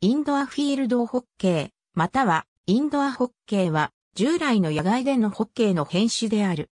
インドアフィールドホッケー、またはインドアホッケーは従来の野外でのホッケーの変種である。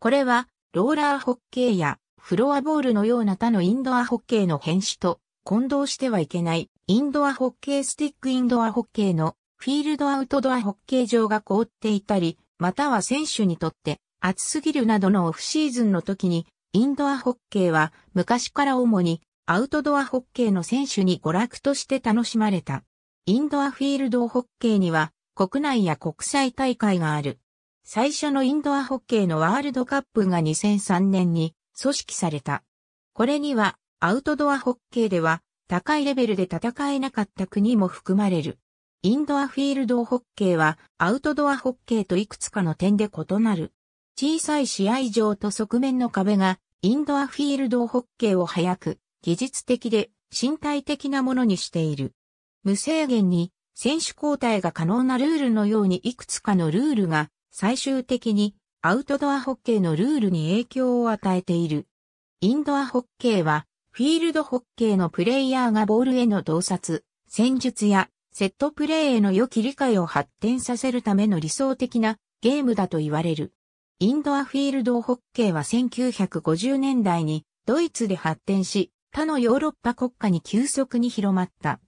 これはローラーホッケーやフロアボールのような他のインドアホッケーの変種と混同してはいけないインドアホッケースティックインドアホッケーのフィールドアウトドアホッケー場が凍っていたり、または選手にとって暑すぎるなどのオフシーズンの時にインドアホッケーは昔から主にアウトドアホッケーの選手に娯楽として楽しまれた。インドアフィールドホッケーには国内や国際大会がある。最初のインドアホッケーのワールドカップが2003年に組織された。これにはアウトドアホッケーでは高いレベルで戦えなかった国も含まれる。インドアフィールドホッケーはアウトドアホッケーといくつかの点で異なる。小さい試合場と側面の壁がインドアフィールドホッケーを早く技術的で身体的なものにしている。無制限に選手交代が可能なルールのようにいくつかのルールが最終的にアウトドアホッケーのルールに影響を与えている。インドアホッケーはフィールドホッケーのプレイヤーがボールへの洞察、戦術やセットプレーへの良き理解を発展させるための理想的なゲームだと言われる。インドアフィールドホッケーは1950年代にドイツで発展し、他のヨーロッパ国家に急速に広まった。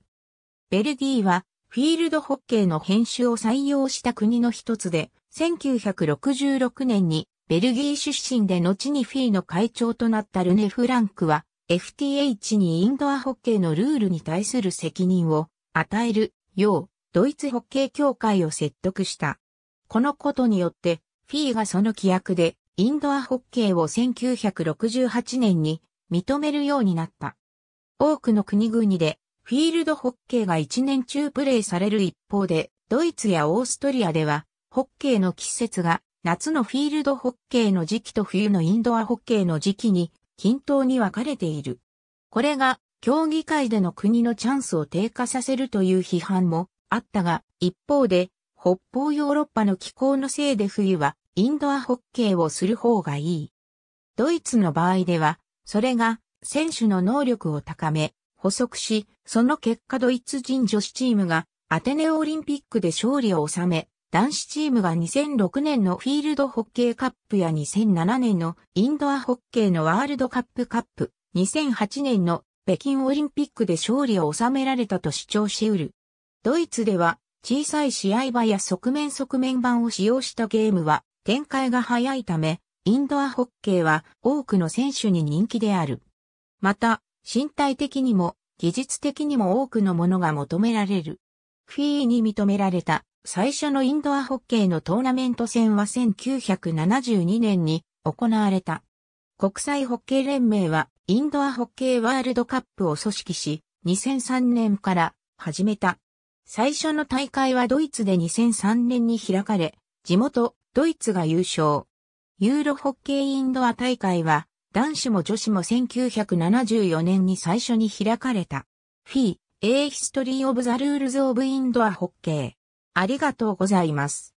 ベルギーはフィールドホッケーの編集を採用した国の一つで、1966年にベルギー出身で後にフィーの会長となったルネ・フランクは、FTH にインドアホッケーのルールに対する責任を与えるよう、ドイツホッケー協会を説得した。このことによって、フィーがその規約で、インドアホッケーを1968年に認めるようになった。多くの国々でフィールドホッケーが一年中プレイされる一方で、ドイツやオーストリアでは、ホッケーの季節が夏のフィールドホッケーの時期と冬のインドアホッケーの時期に均等に分かれている。これが競技会での国のチャンスを低下させるという批判もあったが、一方で北方ヨーロッパの気候のせいで冬はインドアホッケーをする方がいい。ドイツの場合ではそれが選手の能力を高め、補足し、その結果ドイツ人女子チームがアテネオリンピックで勝利を収め、男子チームが2006年のフィールドホッケーカップや2007年のインドアホッケーのワールドカップカップ、2008年の北京オリンピックで勝利を収められたと主張し得る。ドイツでは小さい試合場や側面側面板を使用したゲームは展開が早いためインドアホッケーは多くの選手に人気である。また、身体的にも技術的にも多くのものが求められる。フィーに認められた最初のインドアホッケーのトーナメント戦は1972年に行われた。国際ホッケー連盟はインドアホッケーワールドカップを組織し、2003年から始めた。最初の大会はドイツで2003年に開かれ、地元ドイツが優勝。ユーロホッケーインドア大会は、男子も女子も1974年に最初に開かれた。フィー、A History of the Rules of Indoor Hockey。ありがとうございます。